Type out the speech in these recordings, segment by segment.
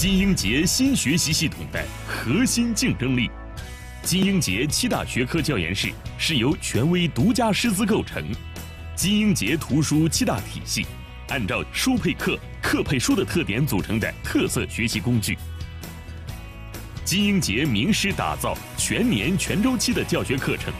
金英杰新学习系统的核心竞争力，金英杰七大学科教研室是由权威独家师资构成，金英杰图书七大体系，按照书配课、课配书的特点组成的特色学习工具，金英杰名师打造全年全周期的教学课程。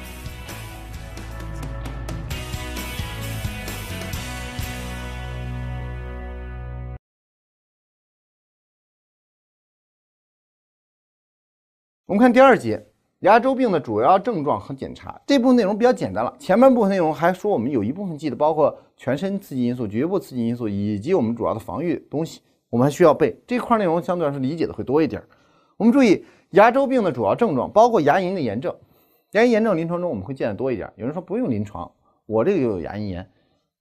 我们看第二节，牙周病的主要症状和检查这部分内容比较简单了。前半部分内容还说我们有一部分记得，包括全身刺激因素、局部刺激因素以及我们主要的防御东西，我们还需要背这块内容，相对来说理解的会多一点。我们注意牙周病的主要症状包括牙龈的炎症，牙龈炎症临床中我们会见得多一点。有人说不用临床，我这个就有牙龈炎，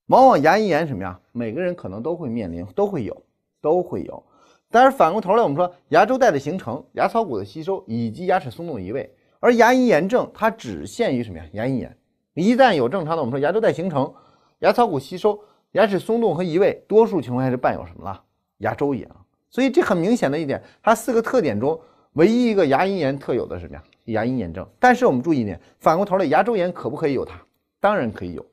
往往牙龈炎什么呀？每个人可能都会面临，都会有，都会有。但是反过头来，我们说牙周袋的形成、牙槽骨的吸收以及牙齿松动移位，而牙龈炎症它只限于什么呀？牙龈炎。一旦有正常的，我们说牙周袋形成、牙槽骨吸收、牙齿松动和移位，多数情况下是伴有什么了？牙周炎。所以这很明显的一点，它四个特点中唯一一个牙龈炎特有的什么呀？牙龈炎症。但是我们注意一点，反过头来牙周炎可不可以有它？当然可以有。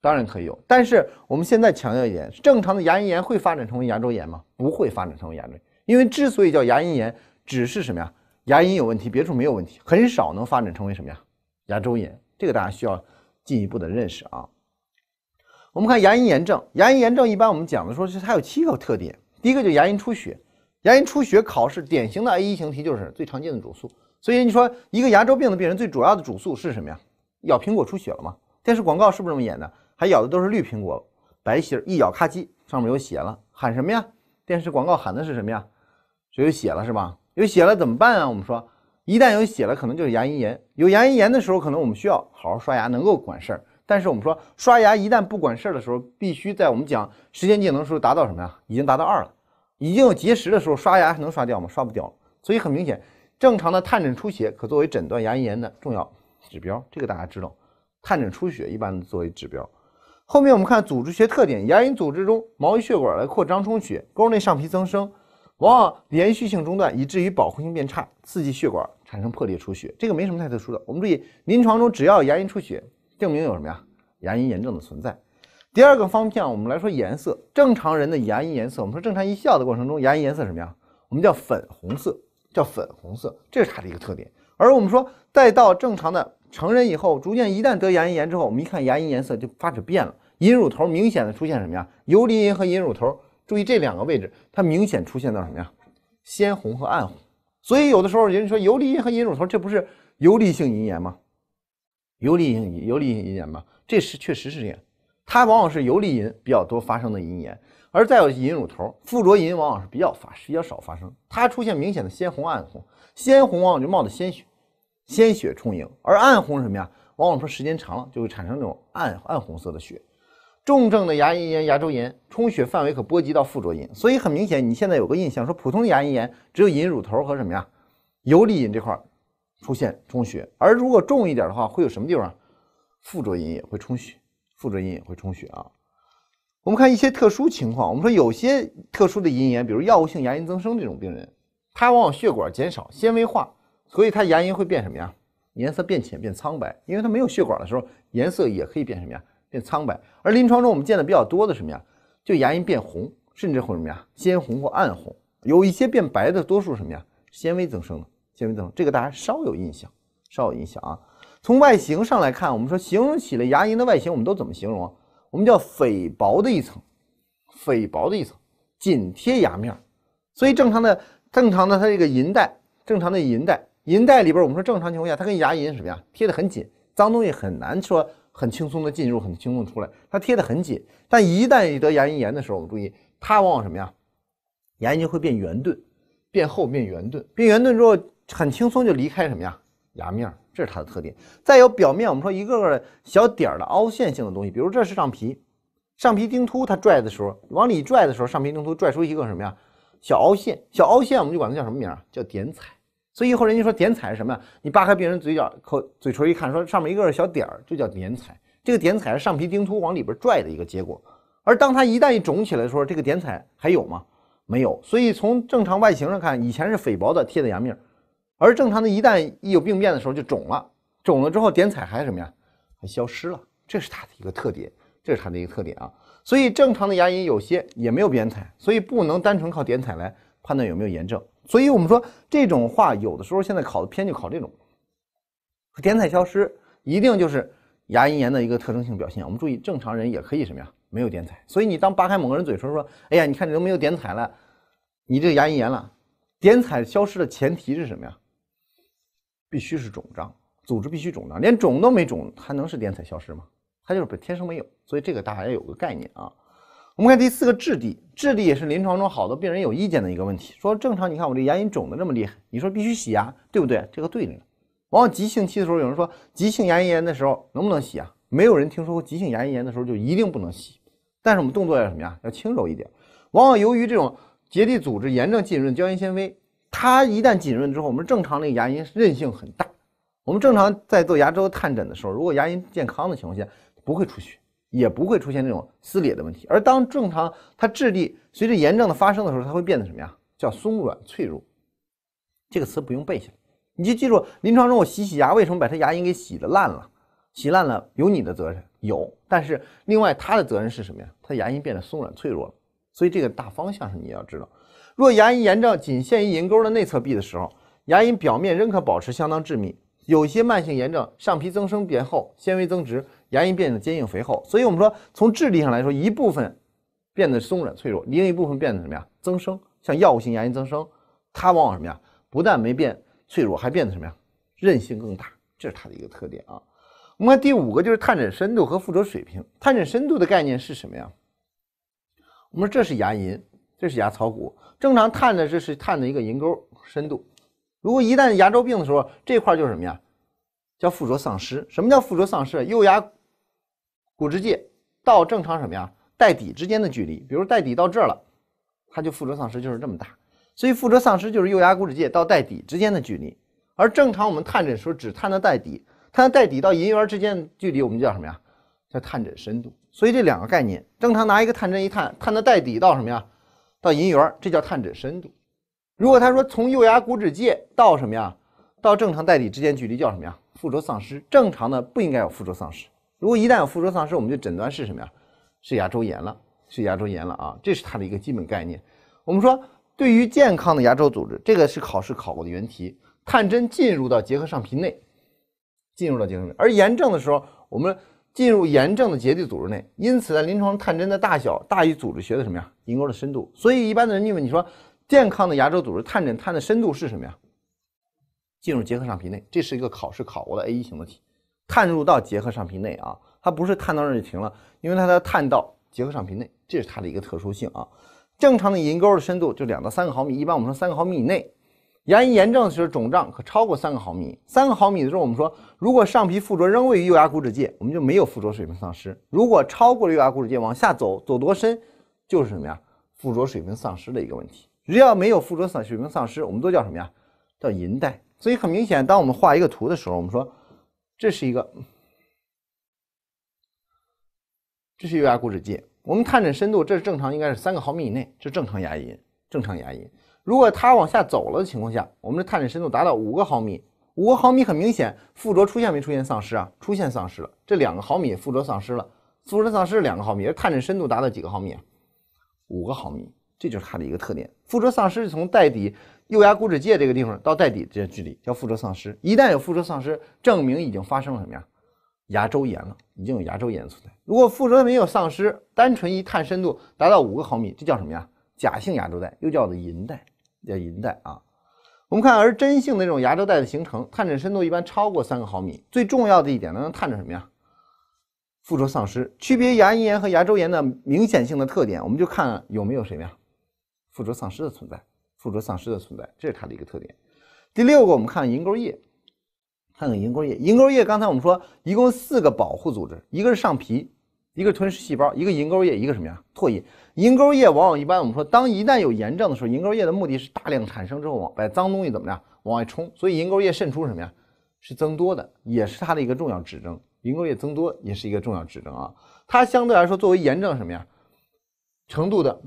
当然可以有，但是我们现在强调一点：正常的牙龈炎会发展成为牙周炎吗？不会发展成为牙周炎，因为之所以叫牙龈炎，只是什么呀？牙龈有问题，别处没有问题，很少能发展成为什么呀？牙周炎，这个大家需要进一步的认识啊。我们看牙龈炎症，牙龈炎症一般我们讲的说是它有七个特点，第一个就牙龈出血，牙龈出血考试典型的 A 一型题就是最常见的主诉，所以你说一个牙周病的病人最主要的主诉是什么呀？咬苹果出血了吗？电视广告是不是这么演的？还咬的都是绿苹果，白心儿一咬咔叽，上面有血了，喊什么呀？电视广告喊的是什么呀？有血了是吧？有血了怎么办啊？我们说，一旦有血了，可能就是牙龈炎。有牙龈炎的时候，可能我们需要好好刷牙，能够管事儿。但是我们说，刷牙一旦不管事儿的时候，必须在我们讲时间技能的时候达到什么呀？已经达到二了，已经有结石的时候，刷牙还能刷掉吗？刷不掉了。所以很明显，正常的探诊出血可作为诊断牙龈炎的重要指标。这个大家知道，探诊出血一般作为指标。后面我们看组织学特点，牙龈组织中毛细血管来扩张充血，沟内上皮增生，往往连续性中断，以至于保护性变差，刺激血管产生破裂出血。这个没什么太特殊的。我们注意，临床中只要牙龈出血，证明有什么呀？牙龈炎症的存在。第二个方向，我们来说颜色。正常人的牙龈颜色，我们说正常一笑的过程中，牙龈颜色什么呀？我们叫粉红色，叫粉红色，这是它的一个特点。而我们说，再到正常的。成人以后，逐渐一旦得牙龈炎之后，我们一看牙龈颜色就发始变了，龈乳头明显的出现什么呀？游离龈和龈乳头，注意这两个位置，它明显出现到什么呀？鲜红和暗红。所以有的时候人家说游离龈和龈乳头，这不是游离性龈炎吗？游离性游离性龈炎吗？这是确实是这样，它往往是游离龈比较多发生的龈炎，而再有龈乳头附着龈，往往是比较发比较少发生，它出现明显的鲜红、暗红、鲜红往往就冒着鲜血。鲜血充盈，而暗红是什么呀？往往说时间长了就会产生那种暗暗红色的血。重症的牙龈炎、牙周炎，充血范围可波及到附着龈，所以很明显，你现在有个印象，说普通的牙龈炎只有龈乳头和什么呀，游离龈这块出现充血，而如果重一点的话，会有什么地方？附着龈也会充血，附着龈也会充血啊。我们看一些特殊情况，我们说有些特殊的龈炎，比如药物性牙龈增生这种病人，他往往血管减少、纤维化。所以它牙龈会变什么呀？颜色变浅、变苍白，因为它没有血管的时候，颜色也可以变什么呀？变苍白。而临床中我们见的比较多的什么呀？就牙龈变红，甚至会什么呀？鲜红或暗红。有一些变白的，多数什么呀？纤维增生的，纤维增。生，这个大家稍有印象，稍有印象啊。从外形上来看，我们说形容起了牙龈的外形，我们都怎么形容啊？我们叫斐薄的一层，斐薄的一层紧贴牙面儿。所以正常的、正常的它这个龈袋，正常的龈袋。银袋里边，我们说正常情况下，它跟牙龈什么呀，贴得很紧，脏东西很难说很轻松的进入，很轻松出来，它贴得很紧。但一旦你得牙龈炎的时候，我们注意，它往往什么呀，牙龈会变圆钝，变厚，变圆钝，变圆钝之后，很轻松就离开什么呀，牙面，这是它的特点。再有表面，我们说一个个小点儿的凹陷性的东西，比如这是上皮，上皮钉突，它拽的时候，往里拽的时候，上皮钉突拽出一个什么呀，小凹陷，小凹陷我们就管它叫什么名儿，叫点彩。所以以后人家说点彩是什么呀？你扒开病人嘴角口嘴唇一看，说上面一个小点儿，就叫点彩。这个点彩是上皮钉突往里边拽的一个结果。而当它一旦一肿起来的时候，这个点彩还有吗？没有。所以从正常外形上看，以前是菲薄的贴在牙面儿，而正常的一旦一有病变的时候就肿了，肿了之后点彩还是什么呀？还消失了。这是它的一个特点，这是它的一个特点啊。所以正常的牙龈有些也没有点彩，所以不能单纯靠点彩来判断有没有炎症。所以我们说这种话，有的时候现在考的偏就考这种。点彩消失一定就是牙龈炎的一个特征性表现。我们注意，正常人也可以什么呀？没有点彩。所以你当扒开某个人嘴唇说：“哎呀，你看你都没有点彩了，你这牙龈炎了。”点彩消失的前提是什么呀？必须是肿胀，组织必须肿胀，连肿都没肿，还能是点彩消失吗？它就是不天生没有，所以这个大家要有个概念啊。我们看第四个质地，质地也是临床中好多病人有意见的一个问题。说正常，你看我这牙龈肿的这么厉害，你说必须洗牙，对不对？这个对的。往往急性期的时候，有人说急性牙龈炎的时候能不能洗啊？没有人听说过急性牙龈炎的时候就一定不能洗。但是我们动作要什么呀？要轻柔一点。往往由于这种结缔组织炎症浸润胶原纤维，它一旦浸润之后，我们正常的牙龈韧性很大。我们正常在做牙周探诊的时候，如果牙龈健康的情况下，不会出血。也不会出现那种撕裂的问题，而当正常它质地随着炎症的发生的时候，它会变得什么呀？叫松软脆弱。这个词不用背下来，你就记住，临床中我洗洗牙，为什么把它牙龈给洗的烂了？洗烂了有你的责任，有，但是另外它的责任是什么呀？它牙龈变得松软脆弱了。所以这个大方向上你要知道。若牙龈炎症仅限于龈沟的内侧壁的时候，牙龈表面仍可保持相当致密。有些慢性炎症，上皮增生变厚，纤维增殖。牙龈变得坚硬肥厚，所以我们说从质地上来说，一部分变得松软脆弱，另一部分变得什么呀？增生，像药物性牙龈增生，它往往什么呀？不但没变脆弱，还变得什么呀？韧性更大，这是它的一个特点啊。我们看第五个就是探诊深度和附着水平。探诊深度的概念是什么呀？我们说这是牙龈，这是牙槽骨，正常探的这是探的一个龈沟深度。如果一旦牙周病的时候，这块就是什么呀？叫附着丧失。什么叫附着丧失？右牙。骨质界到正常什么呀？带底之间的距离，比如带底到这儿了，它就附着丧失，就是这么大。所以附着丧失就是右牙骨质界到带底之间的距离。而正常我们探诊的时候，只探到带底，探到带底到银元之间的距离，我们就叫什么呀？叫探诊深度。所以这两个概念，正常拿一个探针一探，探到带底到什么呀？到银元，这叫探诊深度。如果他说从右牙骨质界到什么呀？到正常带底之间距离叫什么呀？附着丧失。正常的不应该有附着丧失。如果一旦有附着丧失，我们就诊断是什么呀？是牙周炎了，是牙周炎了啊！这是它的一个基本概念。我们说，对于健康的牙周组织，这个是考试考过的原题。探针进入到结合上皮内，进入到结合上皮，而炎症的时候，我们进入炎症的结缔组织内。因此，在临床探针的大小大于组织学的什么呀？龈沟的深度。所以，一般的人问你说，健康的牙周组织探针探的深度是什么呀？进入结合上皮内，这是一个考试考过的 A 型的题。探入到结合上皮内啊，它不是探到那就停了，因为它在探到结合上皮内，这是它的一个特殊性啊。正常的龈沟的深度就两到三个毫米，一般我们说三个毫米以内。牙龈炎症时肿胀可超过三个毫米，三个毫米的时候我们说，如果上皮附着仍位于右牙骨质界，我们就没有附着水平丧失；如果超过了右牙骨质界往下走，走多深就是什么呀？附着水平丧失的一个问题。只要没有附着丧水平丧失，我们都叫什么呀？叫银带。所以很明显，当我们画一个图的时候，我们说。这是一个，这是釉牙骨质剂。我们探诊深度，这是正常，应该是三个毫米以内，这正常牙龈，正常牙龈。如果它往下走了的情况下，我们的探诊深度达到五个毫米，五个毫米很明显附着出现没出现丧失啊？出现丧失了，这两个毫米附着丧失了，附着丧失两个毫米，而探诊深度达到几个毫米啊？五个毫米，这就是它的一个特点，附着丧失是从袋底。右牙骨质界这个地方到袋底这些距离叫附着丧失。一旦有附着丧失，证明已经发生了什么呀？牙周炎了，已经有牙周炎存在。如果附着没有丧失，单纯一探深度达到五个毫米，这叫什么呀？假性牙周袋，又叫做银袋，叫银袋啊。我们看，而真性的这种牙周袋的形成，探诊深度一般超过三个毫米。最重要的一点呢，能探诊什么呀？附着丧失。区别牙龈炎和牙周炎的明显性的特点，我们就看有没有什么呀？附着丧失的存在。附着丧失的存在，这是它的一个特点。第六个，我们看银沟叶，看看银沟叶。银沟叶刚才我们说一共四个保护组织，一个是上皮，一个吞噬细胞，一个银沟叶，一个什么呀？唾液。银沟叶往往一般我们说，当一旦有炎症的时候，银沟叶的目的是大量产生之后，往把脏东西怎么样往外冲。所以银沟叶渗出什么呀？是增多的，也是它的一个重要指征。银沟叶增多也是一个重要指征啊。它相对来说作为炎症什么呀程度的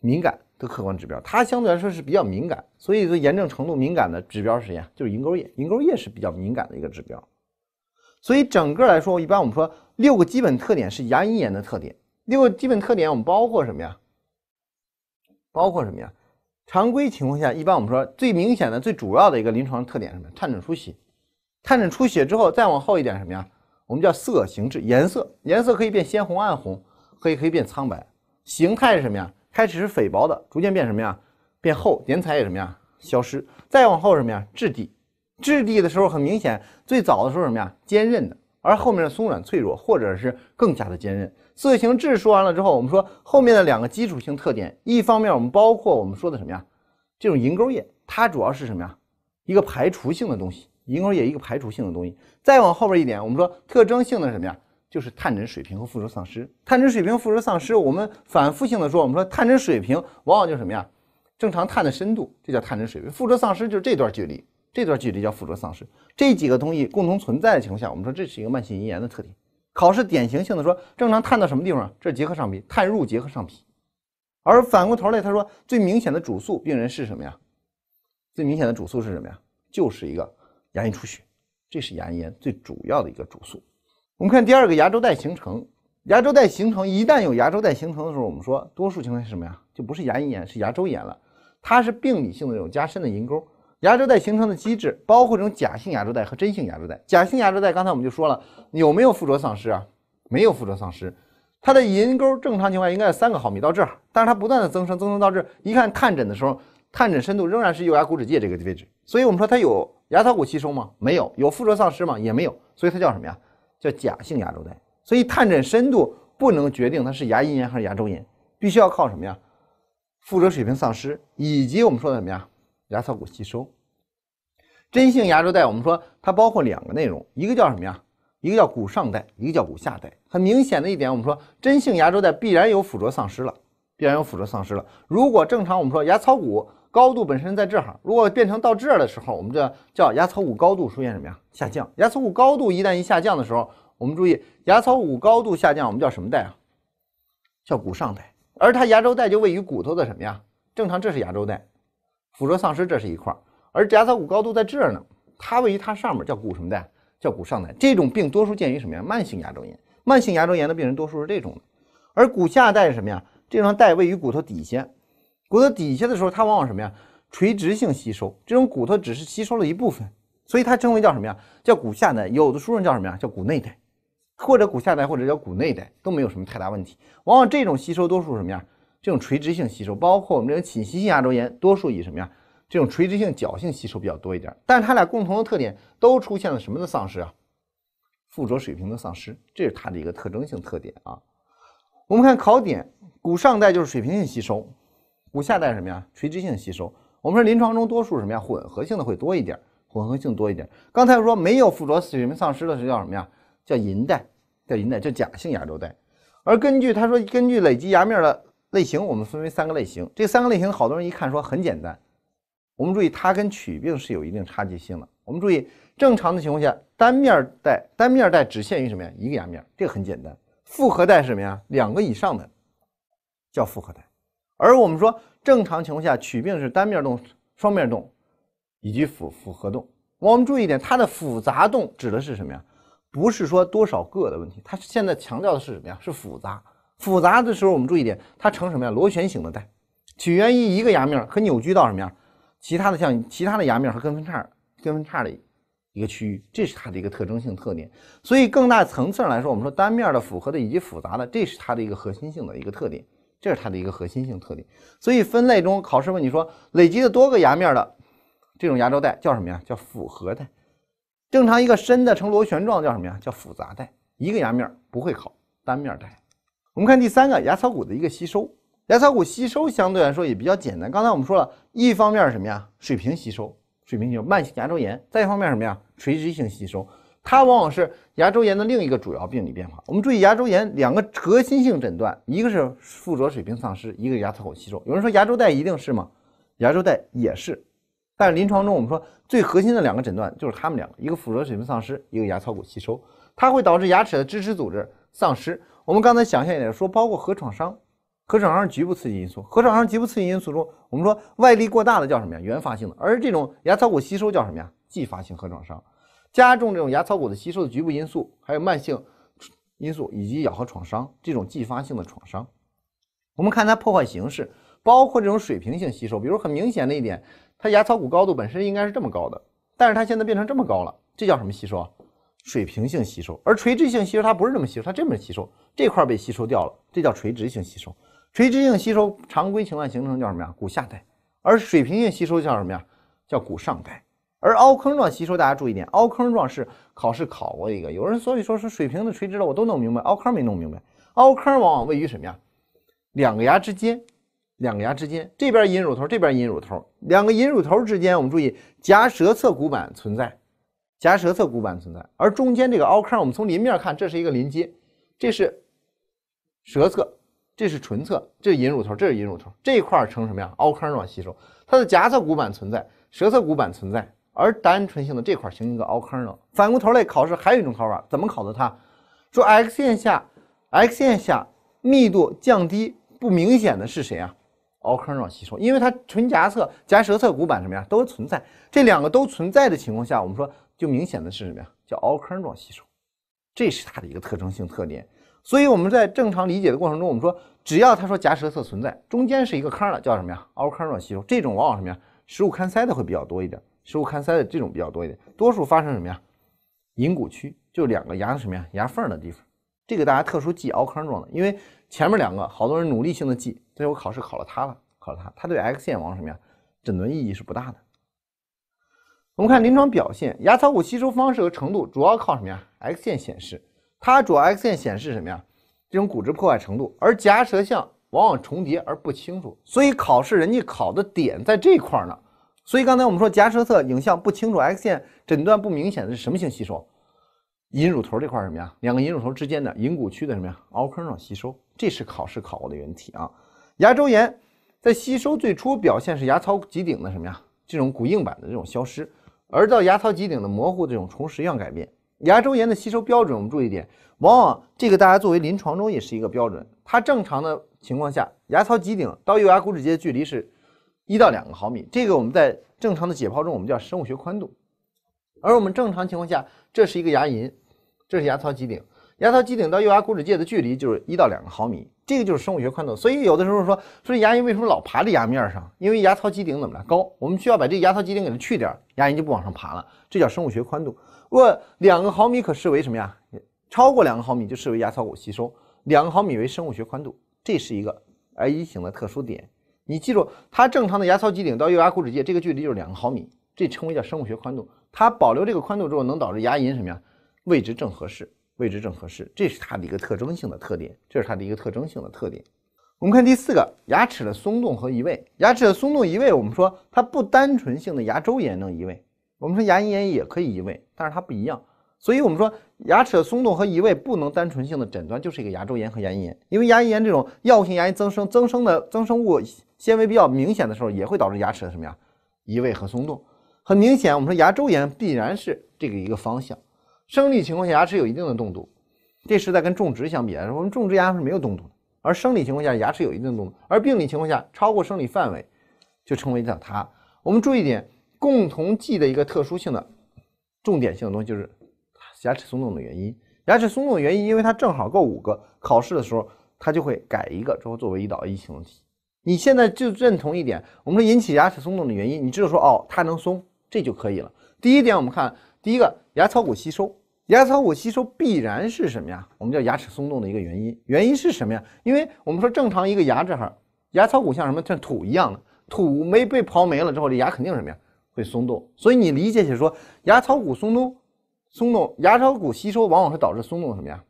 敏感。的客观指标，它相对来说是比较敏感，所以说炎症程度敏感的指标是谁呀？就是银沟液，银沟液是比较敏感的一个指标。所以整个来说，一般我们说六个基本特点是牙龈炎的特点。六个基本特点我们包括什么呀？包括什么呀？常规情况下，一般我们说最明显的、最主要的一个临床特点是什么？探诊出血。探诊出血之后，再往后一点什么呀？我们叫色、形、质。颜色颜色可以变鲜红、暗红，可以可以变苍白。形态是什么呀？开始是匪薄的，逐渐变什么呀？变厚，点彩也什么呀？消失。再往后什么呀？质地，质地的时候很明显。最早的时候什么呀？坚韧的，而后面的松软脆弱，或者是更加的坚韧。字形质说完了之后，我们说后面的两个基础性特点，一方面我们包括我们说的什么呀？这种银钩叶，它主要是什么呀？一个排除性的东西，银钩叶一个排除性的东西。再往后边一点，我们说特征性的什么呀？就是探诊水平和附着丧失。探诊水平、附着丧失，我们反复性的说，我们说探诊水平往往就是什么呀？正常碳的深度，这叫探诊水平。附着丧失就是这段距离，这段距离叫附着丧失。这几个东西共同存在的情况下，我们说这是一个慢性咽炎的特点。考试典型性的说，正常探到什么地方这是结合上皮，探入结合上皮。而反过头来，他说最明显的主诉病人是什么呀？最明显的主诉是什么呀？就是一个牙龈出血，这是牙龈炎最主要的一个主诉。我们看第二个牙周袋形成，牙周袋形成一旦有牙周袋形成的时候，我们说多数情况是什么呀？就不是牙龈炎，是牙周炎了。它是病理性的这种加深的龈沟。牙周袋形成的机制包括这种假性牙周袋和真性牙周袋。假性牙周袋刚才我们就说了，有没有附着丧失啊？没有附着丧失。它的龈沟正常情况应该是三个毫米到这儿，但是它不断的增生，增生到这儿，一看探诊的时候，探诊深度仍然是右牙骨质界这个位置。所以我们说它有牙槽骨吸收吗？没有。有附着丧失吗？也没有。所以它叫什么呀？叫假性牙周袋，所以探诊深度不能决定它是牙龈炎还是牙周炎，必须要靠什么呀？附着水平丧失，以及我们说的什么呀？牙槽骨吸收。真性牙周袋，我们说它包括两个内容，一个叫什么呀？一个叫骨上袋，一个叫骨下袋。很明显的一点，我们说真性牙周袋必然有附着丧失了，必然有附着丧失了。如果正常，我们说牙槽骨。高度本身在这儿，如果变成到这儿的时候，我们这叫牙槽骨高度出现什么呀？下降。牙槽骨高度一旦一下降的时候，我们注意牙槽骨高度下降，我们叫什么带啊？叫骨上带。而它牙周带就位于骨头的什么呀？正常这是牙周带，附着丧失这是一块儿，而牙槽骨高度在这儿呢，它位于它上面叫骨什么带？叫骨上带。这种病多数见于什么呀？慢性牙周炎。慢性牙周炎的病人多数是这种的，而骨下带是什么呀？这种带位于骨头底下。骨头底下的时候，它往往什么呀？垂直性吸收，这种骨头只是吸收了一部分，所以它称为叫什么呀？叫骨下带，有的书上叫什么呀？叫骨内带，或者骨下带，或者叫骨内带，都没有什么太大问题。往往这种吸收多数什么呀？这种垂直性吸收，包括我们这种侵袭性牙周炎，多数以什么呀？这种垂直性角性吸收比较多一点。但是它俩共同的特点都出现了什么的丧失啊？附着水平的丧失，这是它的一个特征性特点啊。我们看考点，骨上带就是水平性吸收。下带什么呀？垂直性吸收。我们说临床中多数什么呀？混合性的会多一点，混合性多一点。刚才说没有附着什么丧失的是叫什么呀？叫银带，叫银带，叫假性牙周带。而根据他说，根据累积牙面的类型，我们分为三个类型。这三个类型，好多人一看说很简单。我们注意，它跟龋病是有一定差异性的。我们注意，正常的情况下，单面带，单面带只限于什么呀？一个牙面，这个很简单。复合带是什么呀？两个以上的叫复合带。而我们说，正常情况下，曲病是单面动、双面动以及复复合动。我们注意一点，它的复杂动指的是什么呀？不是说多少个的问题，它现在强调的是什么呀？是复杂。复杂的时候，我们注意点，它呈什么呀？螺旋形的带，起源于一个牙面，可扭曲到什么呀？其他的像其他的牙面和根分叉、根分叉的一个区域，这是它的一个特征性特点。所以，更大层次上来说，我们说单面的、复合的以及复杂的，这是它的一个核心性的一个特点。这是它的一个核心性特点，所以分类中考试问你说累积的多个牙面的这种牙周带叫什么呀？叫复合带。正常一个深的呈螺旋状叫什么呀？叫复杂带。一个牙面不会考单面带。我们看第三个牙槽骨的一个吸收，牙槽骨吸收相对来说也比较简单。刚才我们说了一方面什么呀？水平吸收，水平收慢性牙周炎。再一方面什么呀？垂直性吸收。它往往是牙周炎的另一个主要病理变化。我们注意牙周炎两个核心性诊断，一个是附着水平丧失，一个牙槽骨吸收。有人说牙周袋一定是吗？牙周袋也是，但临床中我们说最核心的两个诊断就是它们两个，一个附着水平丧失，一个牙槽骨吸收。它会导致牙齿的支持组织丧失。我们刚才想象一点，说包括核创伤，核创伤局部刺激因素，核创伤局部刺激因素中，我们说外力过大的叫什么呀？原发性的，而这种牙槽骨吸收叫什么呀？继发性核创伤。加重这种牙槽骨的吸收的局部因素，还有慢性因素以及咬合创伤这种继发性的创伤。我们看它破坏形式，包括这种水平性吸收，比如很明显的一点，它牙槽骨高度本身应该是这么高的，但是它现在变成这么高了，这叫什么吸收啊？水平性吸收。而垂直性吸收它不是这么吸收，它这么吸收，这块被吸收掉了，这叫垂直性吸收。垂直性吸收常规情况形成叫什么呀？骨下带。而水平性吸收叫什么呀？叫骨上带。而凹坑状吸收，大家注意点，凹坑状是考试考过一个，有人所以说是水平的、垂直的，我都弄明白，凹坑没弄明白。凹坑往往位于什么呀？两个牙之间，两个牙之间，这边隐乳头，这边隐乳头，两个隐乳头之间，我们注意夹舌侧骨板存在，夹舌侧骨板存在，而中间这个凹坑，我们从邻面看，这是一个邻接，这是舌侧，这是唇侧，这是隐乳头，这是隐乳头，这一块呈什么呀？凹坑状吸收，它的夹侧骨板存在，舌侧骨板存在。而单纯性的这块形成一个凹坑了。反过头来考试还有一种考法，怎么考的？它？说，X 线下，X 线下密度降低不明显的是谁啊？凹坑状吸收，因为它唇颊侧、颊舌侧骨板什么呀都存在，这两个都存在的情况下，我们说就明显的是什么呀？叫凹坑状吸收，这是它的一个特征性特点。所以我们在正常理解的过程中，我们说只要他说颊舌侧存在，中间是一个坑了，叫什么呀？凹坑状吸收，这种往往什么呀？食物嵌塞的会比较多一点。食物嵌塞的这种比较多一点，多数发生什么呀？龈骨区，就两个牙的什么呀？牙缝儿的地方。这个大家特殊记凹坑状的，因为前面两个好多人努力性的记，最后考试考了它了，考了它。它对 X 线往往什么呀？诊断意义是不大的。我们看临床表现，牙槽骨吸收方式和程度主要靠什么呀？X 线显示，它主要 X 线显示什么呀？这种骨质破坏程度，而夹舌像往往重叠而不清楚，所以考试人家考的点在这块儿呢。所以刚才我们说，颊舌侧影像不清楚，X 线诊断不明显的是什么性吸收？龈乳头这块儿什么呀？两个龈乳头之间的龈骨区的什么呀凹坑状吸收？这是考试考过的原题啊。牙周炎在吸收最初表现是牙槽嵴顶的什么呀？这种骨硬板的这种消失，而到牙槽嵴顶的模糊这种重实样改变。牙周炎的吸收标准，我们注意一点，往往这个大家作为临床中也是一个标准。它正常的情况下，牙槽嵴顶到右牙骨质的距离是。一到两个毫米，这个我们在正常的解剖中我们叫生物学宽度，而我们正常情况下这是一个牙龈，这是牙槽基顶，牙槽基顶到右牙骨质界的距离就是一到两个毫米，这个就是生物学宽度。所以有的时候说，说牙龈为什么老爬在牙面上？因为牙槽基顶怎么了高，我们需要把这牙槽基顶给它去掉，牙龈就不往上爬了。这叫生物学宽度。如果两个毫米可视为什么呀？超过两个毫米就视为牙槽骨吸收，两个毫米为生物学宽度。这是一个 I 型的特殊点。你记住，它正常的牙槽嵴顶到右牙骨质界这个距离就是两个毫米，这称为叫生物学宽度。它保留这个宽度之后，能导致牙龈什么呀？位置正合适，位置正合适，这是它的一个特征性的特点。这是它的一个特征性的特点。我们看第四个，牙齿的松动和移位。牙齿的松动移位，我们说它不单纯性的牙周炎能移位，我们说牙龈炎也可以移位，但是它不一样。所以我们说牙齿的松动和移位不能单纯性的诊断就是一个牙周炎和牙龈炎，因为牙龈炎这种药物性牙龈增生，增生的增生物。纤维比较明显的时候，也会导致牙齿的什么呀移位和松动。很明显，我们说牙周炎必然是这个一个方向。生理情况下，牙齿有一定的动度。这是在跟种植相比来说，我们种植牙是没有动度的。而生理情况下，牙齿有一定的动度，而病理情况下超过生理范围，就称为叫它。我们注意一点，共同剂的一个特殊性的重点性的东西就是牙齿松动的原因。牙齿松动的原因，因为它正好够五个考试的时候，它就会改一个，之后作为一道形容题。你现在就认同一点，我们说引起牙齿松动的原因，你只有说哦，它能松，这就可以了。第一点，我们看第一个，牙槽骨吸收，牙槽骨吸收必然是什么呀？我们叫牙齿松动的一个原因，原因是什么呀？因为我们说正常一个牙这儿，牙槽骨像什么？像土一样的，土没被刨没了之后，这牙肯定什么呀？会松动。所以你理解起来说，牙槽骨松动、松动，牙槽骨吸收往往是导致松动什么呀？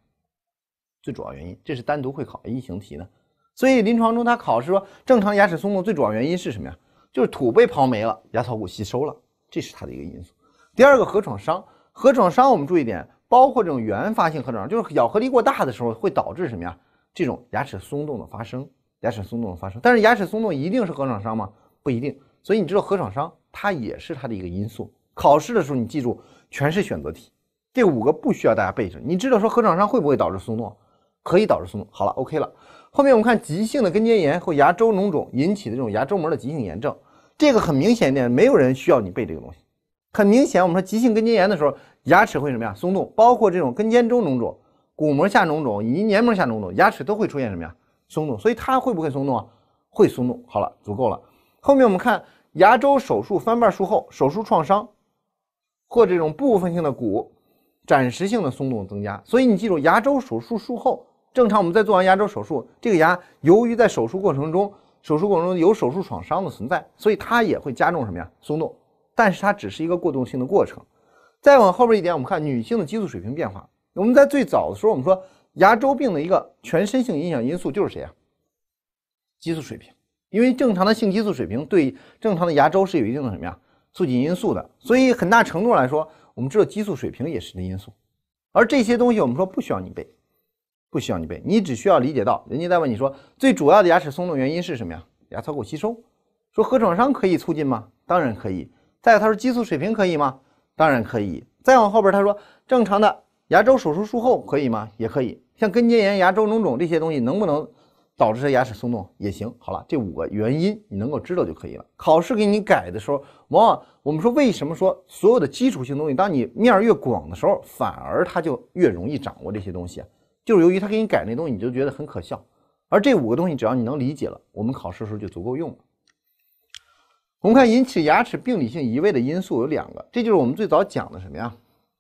最主要原因，这是单独会考的一型题呢。所以临床中他考试说，正常牙齿松动最主要原因是什么呀？就是土被刨没了，牙槽骨吸收了，这是它的一个因素。第二个核创伤，核创伤我们注意点，包括这种原发性核创伤，就是咬合力过大的时候会导致什么呀？这种牙齿松动的发生，牙齿松动的发生。但是牙齿松动一定是核创伤吗？不一定。所以你知道核创伤它也是它的一个因素。考试的时候你记住全是选择题，这五个不需要大家背着。你知道说核创伤会不会导致松动？可以导致松动。好了，OK 了。后面我们看急性的根尖炎或牙周脓肿引起的这种牙周膜的急性炎症，这个很明显一点，没有人需要你背这个东西。很明显，我们说急性根尖炎的时候，牙齿会什么呀松动，包括这种根尖周脓肿、骨膜下脓肿以及黏膜下脓肿，牙齿都会出现什么呀松动。所以它会不会松动啊？会松动。好了，足够了。后面我们看牙周手术翻瓣术后，手术创伤或这种部分性的骨暂时性的松动增加。所以你记住，牙周手术术后。正常，我们在做完牙周手术，这个牙由于在手术过程中，手术过程中有手术创伤的存在，所以它也会加重什么呀？松动。但是它只是一个过渡性的过程。再往后边一点，我们看女性的激素水平变化。我们在最早的时候，我们说牙周病的一个全身性影响因素就是谁啊？激素水平。因为正常的性激素水平对正常的牙周是有一定的什么呀？促进因素的。所以很大程度来说，我们知道激素水平也是的因素。而这些东西，我们说不需要你背。不需要你背，你只需要理解到，人家在问你说最主要的牙齿松动原因是什么呀？牙槽骨吸收。说合创伤可以促进吗？当然可以。再他说激素水平可以吗？当然可以。再往后边他说正常的牙周手术术后可以吗？也可以。像根尖炎、牙周脓肿这些东西能不能导致他牙齿松动？也行。好了，这五个原因你能够知道就可以了。考试给你改的时候，往往我们说为什么说所有的基础性东西，当你面越广的时候，反而它就越容易掌握这些东西。就是由于他给你改那东西，你就觉得很可笑。而这五个东西只要你能理解了，我们考试的时候就足够用了。我们看引起牙齿病理性移位的因素有两个，这就是我们最早讲的什么呀？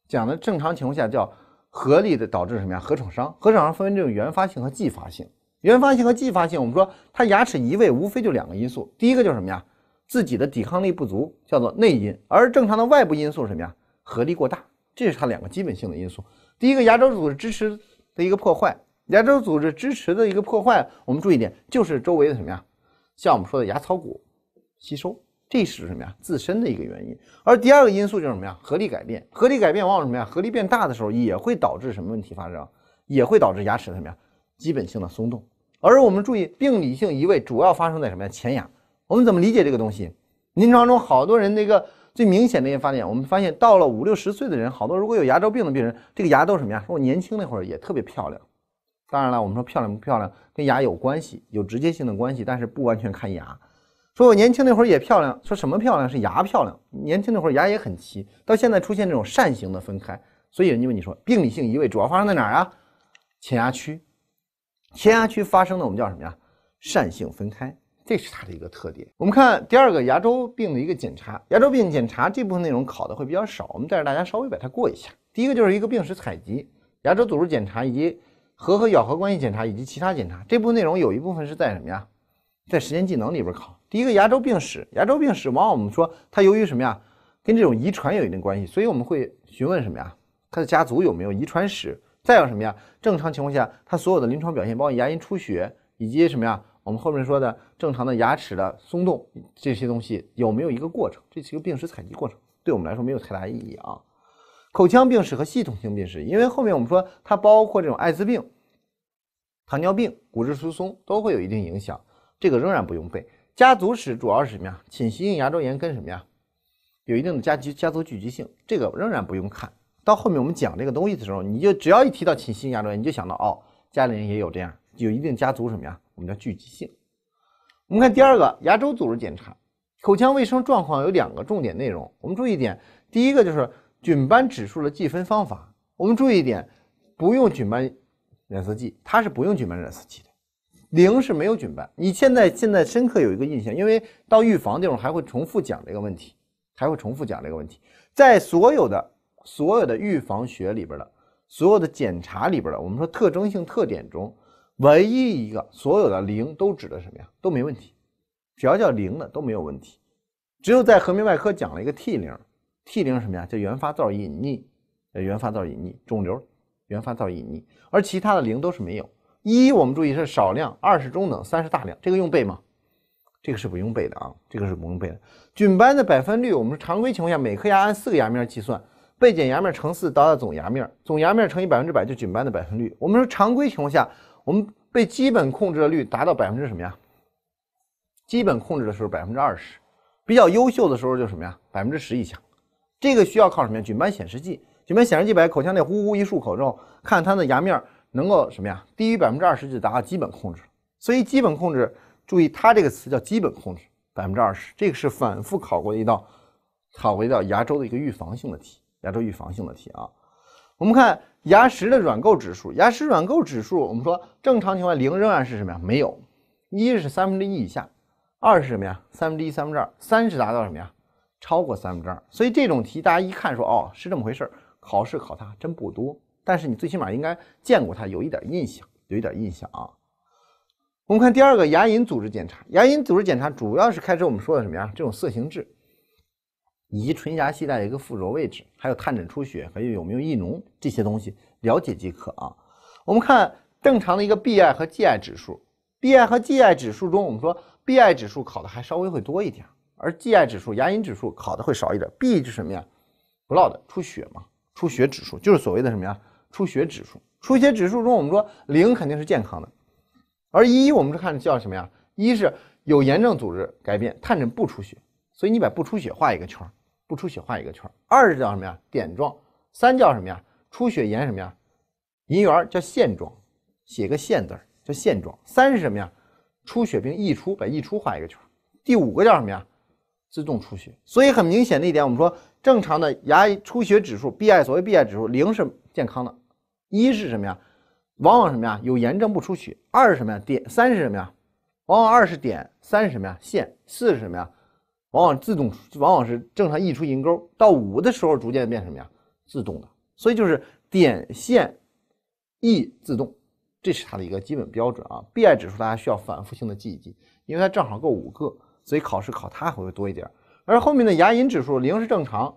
讲的正常情况下叫合力的导致什么呀？合创伤，合创伤分为这种原发性和继发性。原发性和继发性，我们说它牙齿移位无非就两个因素，第一个就是什么呀？自己的抵抗力不足，叫做内因。而正常的外部因素是什么呀？合力过大，这是它两个基本性的因素。第一个牙周组织支持。的一个破坏，牙周组织支持的一个破坏，我们注意点，就是周围的什么呀？像我们说的牙槽骨吸收，这是什么呀？自身的一个原因。而第二个因素就是什么呀？合力改变，合力改变往往什么呀？合力变大的时候，也会导致什么问题发生？也会导致牙齿的什么呀？基本性的松动。而我们注意，病理性移位主要发生在什么呀？前牙。我们怎么理解这个东西？临床中好多人那个。最明显的一个发现，我们发现到了五六十岁的人，好多如果有牙周病的病人，这个牙都是什么呀？说我年轻那会儿也特别漂亮。当然了，我们说漂亮不漂亮跟牙有关系，有直接性的关系，但是不完全看牙。说我年轻那会儿也漂亮，说什么漂亮是牙漂亮，年轻那会儿牙也很齐，到现在出现这种扇形的分开。所以人家问你说，病理性移位主要发生在哪儿啊？前牙区，前牙区发生的我们叫什么呀？扇形分开。这是它的一个特点。我们看第二个牙周病的一个检查，牙周病检查这部分内容考的会比较少，我们带着大家稍微把它过一下。第一个就是一个病史采集、牙周组织检查以及颌和咬合关系检查以及其他检查。这部分内容有一部分是在什么呀？在实践技能里边考。第一个牙周病史，牙周病史往往我们说它由于什么呀？跟这种遗传有一定关系，所以我们会询问什么呀？他的家族有没有遗传史？再有什么呀？正常情况下，他所有的临床表现，包括牙龈出血以及什么呀？我们后面说的正常的牙齿的松动这些东西有没有一个过程？这是一个病史采集过程，对我们来说没有太大意义啊。口腔病史和系统性病史，因为后面我们说它包括这种艾滋病、糖尿病、骨质疏松都会有一定影响，这个仍然不用背。家族史主要是什么呀？侵袭性牙周炎跟什么呀？有一定的家族家族聚集性，这个仍然不用看到后面我们讲这个东西的时候，你就只要一提到侵袭性牙周炎，你就想到哦，家里人也有这样，有一定家族什么呀？我们叫聚集性。我们看第二个牙周组织检查，口腔卫生状况有两个重点内容。我们注意一点，第一个就是菌斑指数的计分方法。我们注意一点，不用菌斑染色剂，它是不用菌斑染色剂的。零是没有菌斑。你现在现在深刻有一个印象，因为到预防这种还会重复讲这个问题，还会重复讲这个问题。在所有的所有的预防学里边的所有的检查里边的，我们说特征性特点中。唯一一个所有的零都指的什么呀？都没问题，只要叫零的都没有问题。只有在颌面外科讲了一个 T 零，T 零什么呀？叫原发灶隐匿，呃，原发灶隐匿肿瘤，原发灶隐匿。而其他的零都是没有一，我们注意是少量，二是中等，三是大量。这个用背吗？这个是不用背的啊，这个是不用背的。菌斑的百分率，我们是常规情况下每颗牙按四个牙面计算，被检牙面乘四达到总牙面，总牙面乘以百分之百就菌斑的百分率。我们说常规情况下。我们被基本控制的率达到百分之什么呀？基本控制的时候百分之二十，比较优秀的时候就什么呀？百分之十以下。这个需要靠什么呀？菌斑显示剂，菌斑显示剂，把口腔内呼呼一漱口之后，看它的牙面能够什么呀？低于百分之二十就达到基本控制所以基本控制，注意它这个词叫基本控制，百分之二十，这个是反复考过的一道，考过一道牙周的一个预防性的题，牙周预防性的题啊。我们看。牙石的软垢指数，牙石软垢指数，我们说正常情况零仍然是什么呀？没有，一是三分之一以下，二是什么呀？三分之一、三分之二，三是达到什么呀？超过三分之二。所以这种题大家一看说哦，是这么回事儿。考试考它真不多，但是你最起码应该见过它，有一点印象，有一点印象啊。我们看第二个，牙龈组织检查，牙龈组织检查主要是开始我们说的什么呀？这种色形质。以及唇颊系带的一个附着位置，还有探诊出血还有有没有溢脓这些东西了解即可啊。我们看正常的一个 BI 和 GI 指数，BI 和 GI 指数中，我们说 BI 指数考的还稍微会多一点，而 GI 指数牙龈指数考的会少一点。B 是什么呀？Blood 出血嘛，出血指数就是所谓的什么呀？出血指数，出血指数中我们说零肯定是健康的，而一我们是看叫什么呀？一是有炎症组织改变，探诊不出血。所以你把不出血画一个圈儿，不出血画一个圈儿。二是叫什么呀？点状。三叫什么呀？出血沿什么呀？银圆叫线状，写个线字叫线状。三是什么呀？出血并溢出，把溢出画一个圈第五个叫什么呀？自动出血。所以很明显的一点，我们说正常的牙出血指数 BI，所谓 BI 指数零是健康的，一是什么呀？往往什么呀？有炎症不出血。二是什么呀？点。三是什么呀？往往二是点，三是什么呀？线。四是什么呀？往往自动，往往是正常溢出龈沟，到五的时候逐渐变什么呀？自动的，所以就是点线，溢自动，这是它的一个基本标准啊。BI 指数大家需要反复性的记一记，因为它正好够五个，所以考试考它会多一点。而后面的牙龈指数零是正常，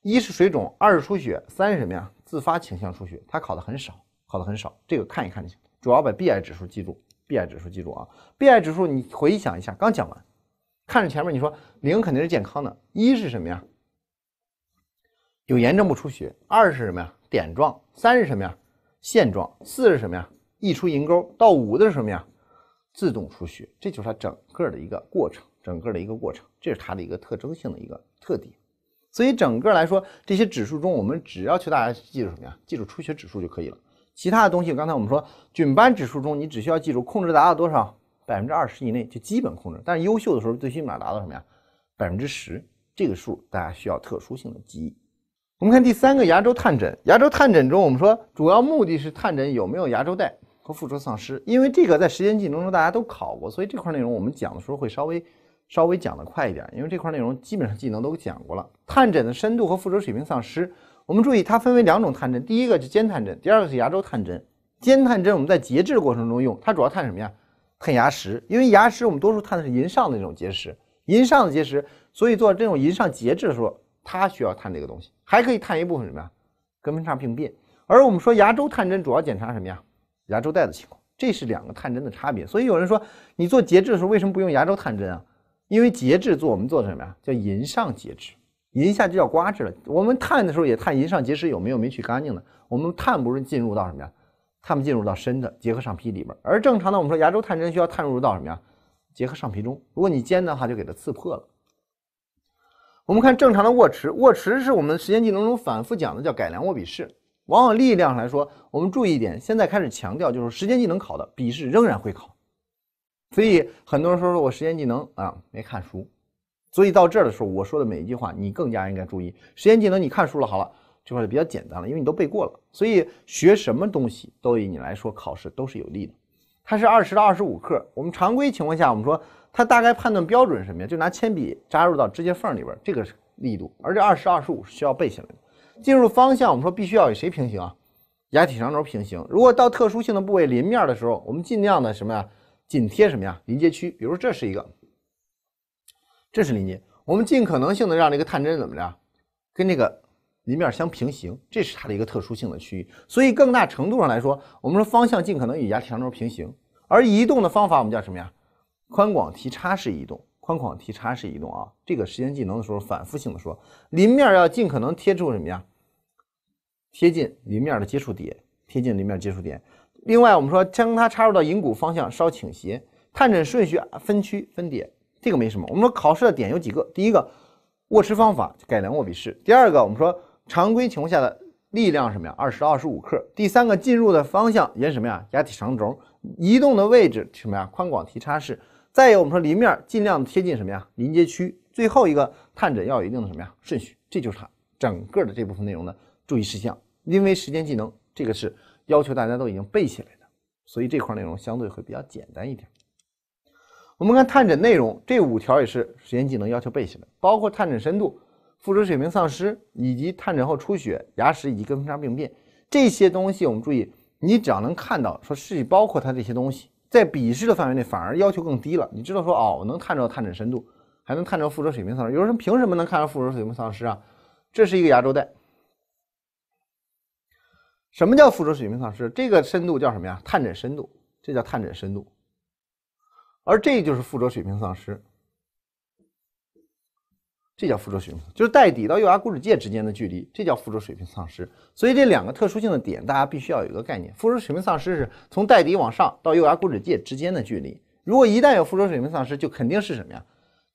一是水肿，二是出血，三是什么呀？自发倾向出血，它考的很少，考的很少，这个看一看就行。主要把 BI 指数记住，BI 指数记住啊，BI 指数你回想一下，刚讲完。看着前面，你说零肯定是健康的，一是什么呀？有炎症不出血，二是什么呀？点状，三是什么呀？线状，四是什么呀？溢出银沟，到五的是什么呀？自动出血，这就是它整个的一个过程，整个的一个过程，这是它的一个特征性的一个特点。所以整个来说，这些指数中，我们只要求大家记住什么呀？记住出血指数就可以了。其他的东西，刚才我们说菌斑指数中，你只需要记住控制达到多少。百分之二十以内就基本控制，但是优秀的时候最起码达到什么呀？百分之十这个数，大家需要特殊性的记忆。我们看第三个牙周探诊，牙周探诊中，我们说主要目的是探诊有没有牙周袋和附着丧失，因为这个在实践技能中大家都考过，所以这块内容我们讲的时候会稍微稍微讲的快一点，因为这块内容基本上技能都讲过了。探诊的深度和附着水平丧失，我们注意它分为两种探诊，第一个是尖探针，第二个是牙周探针。尖探针我们在截治过程中用，它主要探什么呀？恨牙石，因为牙石我们多数探的是龈上的那种结石，龈上的结石，所以做这种龈上节制的时候，它需要探这个东西，还可以探一部分什么呀？根分叉病变。而我们说牙周探针主要检查什么呀？牙周袋的情况，这是两个探针的差别。所以有人说，你做节制的时候为什么不用牙周探针啊？因为节制做我们做的什么呀？叫龈上节制，龈下就叫刮治了。我们探的时候也探龈上结石有没有没去干净的，我们探不是进入到什么呀？它们进入到深的结合上皮里边，而正常的我们说牙周探针需要探入到什么呀？结合上皮中。如果你尖的话，就给它刺破了。我们看正常的握持，握持是我们时间技能中反复讲的，叫改良握笔式。往往力量来说，我们注意一点，现在开始强调就是时间技能考的笔试仍然会考，所以很多人说说我时间技能啊没看书，所以到这儿的时候我说的每一句话你更加应该注意时间技能，你看书了好了。就比较简单了，因为你都背过了，所以学什么东西都对你来说考试都是有利的。它是二十到二十五克，我们常规情况下，我们说它大概判断标准是什么呀？就拿铅笔扎入到指节缝里边这个是力度，而这二十、二十五是需要背下来的。进入方向，我们说必须要与谁平行啊？牙体长轴平行。如果到特殊性的部位邻面的时候，我们尽量的什么呀？紧贴什么呀？邻接区。比如这是一个，这是临接，我们尽可能性的让这个探针怎么着，跟这个。邻面相平行，这是它的一个特殊性的区域。所以更大程度上来说，我们说方向尽可能与牙体长轴平行。而移动的方法我们叫什么呀？宽广提插式移动。宽广提插式移动啊，这个实验技能的时候反复性的说，邻面要尽可能贴住什么呀？贴近邻面的接触点，贴近邻面接触点。另外我们说将它插入到龈骨方向稍倾斜。探诊顺序分区分点，这个没什么。我们说考试的点有几个？第一个握持方法，改良握笔式。第二个我们说。常规情况下的力量什么呀？二十二十五克。第三个，进入的方向沿什么呀？牙体长轴。移动的位置什么呀？宽广提插式。再有，我们说临面尽量贴近什么呀？临接区。最后一个，探诊要有一定的什么呀？顺序。这就是它整个的这部分内容的注意事项。因为时间技能这个是要求大家都已经背起来的，所以这块内容相对会比较简单一点。我们看探诊内容，这五条也是时间技能要求背起来，包括探诊深度。附着水平丧失以及探诊后出血、牙石以及根分叉病变这些东西，我们注意，你只要能看到，说，是包括它这些东西在笔试的范围内，反而要求更低了。你知道说，哦，我能探着探诊深度，还能探着附着水平丧失。有人说，凭什么能看到附着水平丧失啊？这是一个牙周袋。什么叫附着水平丧失？这个深度叫什么呀？探诊深度，这叫探诊深度。而这就是附着水平丧失。这叫附着水平，就是带底到右牙骨质界之间的距离，这叫附着水平丧失。所以这两个特殊性的点，大家必须要有一个概念，附着水平丧失是从带底往上到右牙骨质界之间的距离。如果一旦有附着水平丧失，就肯定是什么呀？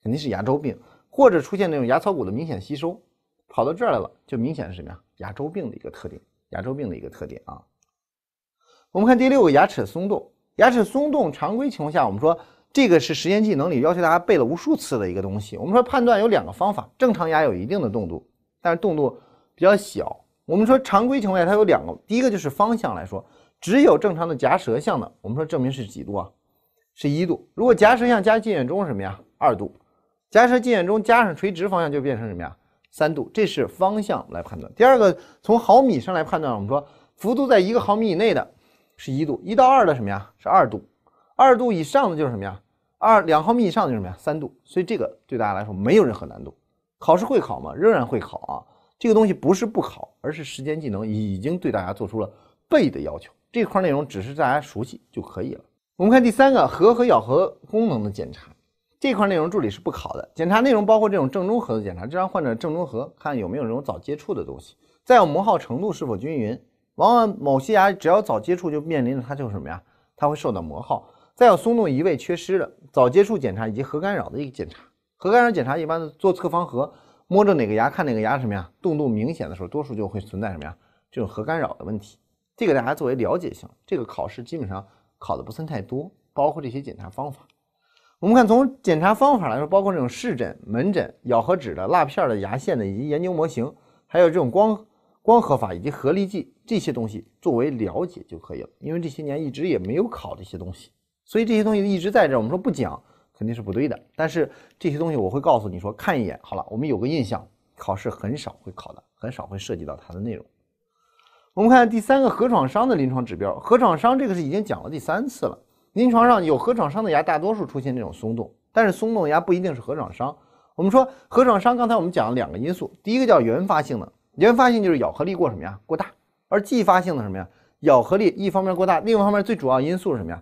肯定是牙周病，或者出现那种牙槽骨的明显吸收，跑到这儿来了，就明显是什么呀？牙周病的一个特点，牙周病的一个特点啊。我们看第六个，牙齿松动。牙齿松动，常规情况下，我们说。这个是实验技能里要求大家背了无数次的一个东西。我们说判断有两个方法，正常牙有一定的动度，但是动度比较小。我们说常规情况下它有两个，第一个就是方向来说，只有正常的夹舌向的，我们说证明是几度啊？是一度。如果夹舌向加近远中什么呀？二度，夹舌近远中加上垂直方向就变成什么呀？三度。这是方向来判断。第二个从毫米上来判断，我们说幅度在一个毫米以内的是一度，一到二的什么呀？是二度，二度以上的就是什么呀？二两毫米以上就是什么呀？三度，所以这个对大家来说没有任何难度。考试会考吗？仍然会考啊。这个东西不是不考，而是时间技能已经对大家做出了背的要求。这块内容只是大家熟悉就可以了。我们看第三个，颌和咬合功能的检查，这块内容助理是不考的。检查内容包括这种正中颌的检查，这张患者正中颌看有没有这种早接触的东西，再有磨耗程度是否均匀。往往某些牙只要早接触，就面临着它就什么呀？它会受到磨耗。再有松动移位缺失的早接触检查以及核干扰的一个检查，核干扰检查一般做侧方核，摸着哪个牙看哪个牙，什么呀，动洞明显的时候，多数就会存在什么呀，这种核干扰的问题。这个大家作为了解性，这个考试基本上考的不算太多，包括这些检查方法。我们看从检查方法来说，包括这种视诊、门诊、咬合纸的蜡片的牙线的以及研究模型，还有这种光光合法以及核力计这些东西作为了解就可以了，因为这些年一直也没有考这些东西。所以这些东西一直在这儿，我们说不讲肯定是不对的。但是这些东西我会告诉你说，看一眼好了，我们有个印象，考试很少会考的，很少会涉及到它的内容。我们看第三个合创伤的临床指标，合创伤这个是已经讲了第三次了。临床上有合创伤的牙，大多数出现这种松动，但是松动牙不一定是合创伤。我们说合创伤，刚才我们讲了两个因素，第一个叫原发性的，原发性就是咬合力过什么呀？过大。而继发性的什么呀？咬合力一方面过大，另一方面最主要因素是什么呀？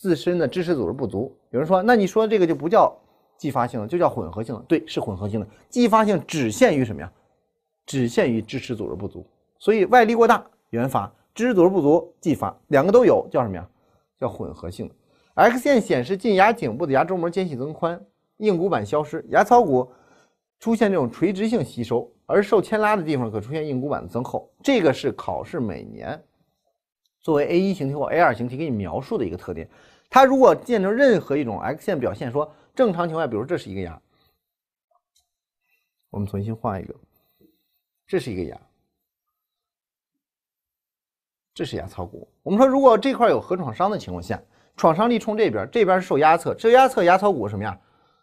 自身的支持组织不足，有人说，那你说这个就不叫继发性的，就叫混合性的。对，是混合性的。继发性只限于什么呀？只限于支持组织不足。所以外力过大，原发；支持组织不足，继发。两个都有，叫什么呀？叫混合性的。X 线显示近牙颈部的牙周膜间隙增宽，硬骨板消失，牙槽骨出现这种垂直性吸收，而受牵拉的地方可出现硬骨板的增厚。这个是考试每年作为 A 一型题或 A 二型题给你描述的一个特点。它如果见到任何一种 X 线表现，说正常情况下，比如这是一个牙，我们重新画一个，这是一个牙，这是牙槽骨。我们说如果这块有合创伤的情况下，创伤力冲这边，这边受压侧，这压侧牙槽骨什么呀？